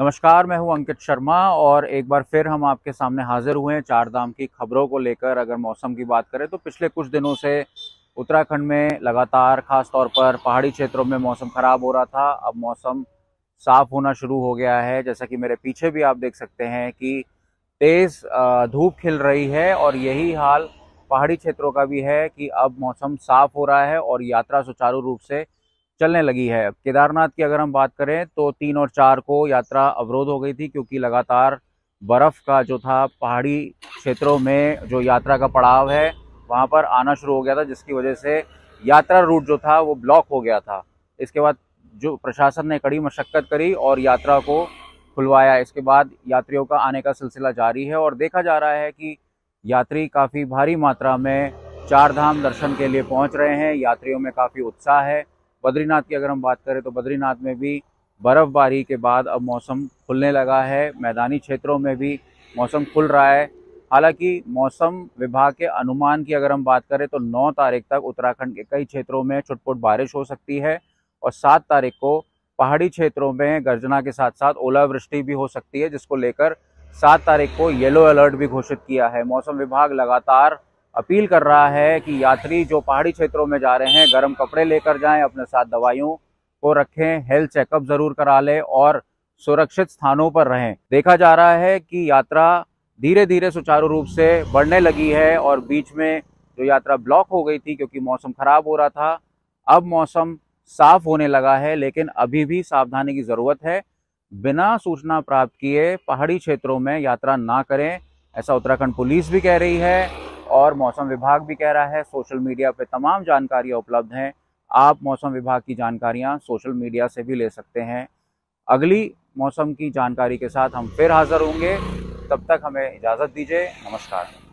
नमस्कार मैं हूं अंकित शर्मा और एक बार फिर हम आपके सामने हाजिर हुए हैं चार धाम की खबरों को लेकर अगर मौसम की बात करें तो पिछले कुछ दिनों से उत्तराखंड में लगातार खास तौर पर पहाड़ी क्षेत्रों में मौसम ख़राब हो रहा था अब मौसम साफ होना शुरू हो गया है जैसा कि मेरे पीछे भी आप देख सकते हैं कि तेज़ धूप खिल रही है और यही हाल पहाड़ी क्षेत्रों का भी है कि अब मौसम साफ हो रहा है और यात्रा सुचारू रूप से चलने लगी है केदारनाथ की अगर हम बात करें तो तीन और चार को यात्रा अवरोध हो गई थी क्योंकि लगातार बर्फ़ का जो था पहाड़ी क्षेत्रों में जो यात्रा का पड़ाव है वहाँ पर आना शुरू हो गया था जिसकी वजह से यात्रा रूट जो था वो ब्लॉक हो गया था इसके बाद जो प्रशासन ने कड़ी मशक्क़त करी और यात्रा को खुलवाया इसके बाद यात्रियों का आने का सिलसिला जारी है और देखा जा रहा है कि यात्री काफ़ी भारी मात्रा में चार धाम दर्शन के लिए पहुंच रहे हैं यात्रियों में काफ़ी उत्साह है बद्रीनाथ की अगर हम बात करें तो बद्रीनाथ में भी बर्फ़बारी के बाद अब मौसम खुलने लगा है मैदानी क्षेत्रों में भी मौसम खुल रहा है हालांकि मौसम विभाग के अनुमान की अगर हम बात करें तो 9 तारीख तक उत्तराखंड के कई क्षेत्रों में छुटपुट बारिश हो सकती है और 7 तारीख को पहाड़ी क्षेत्रों में गर्जना के साथ साथ ओलावृष्टि भी हो सकती है जिसको लेकर 7 तारीख को येलो अलर्ट भी घोषित किया है मौसम विभाग लगातार अपील कर रहा है कि यात्री जो पहाड़ी क्षेत्रों में जा रहे हैं गर्म कपड़े लेकर जाएं अपने साथ दवाइयों को रखें हेल्थ चेकअप ज़रूर करा लें और सुरक्षित स्थानों पर रहें देखा जा रहा है कि यात्रा धीरे धीरे सुचारू रूप से बढ़ने लगी है और बीच में जो यात्रा ब्लॉक हो गई थी क्योंकि मौसम ख़राब हो रहा था अब मौसम साफ होने लगा है लेकिन अभी भी सावधानी की ज़रूरत है बिना सूचना प्राप्त किए पहाड़ी क्षेत्रों में यात्रा ना करें ऐसा उत्तराखंड पुलिस भी कह रही है और मौसम विभाग भी कह रहा है सोशल मीडिया पे तमाम जानकारियां उपलब्ध हैं आप मौसम विभाग की जानकारियां सोशल मीडिया से भी ले सकते हैं अगली मौसम की जानकारी के साथ हम फिर हाज़िर होंगे तब तक हमें इजाज़त दीजिए नमस्कार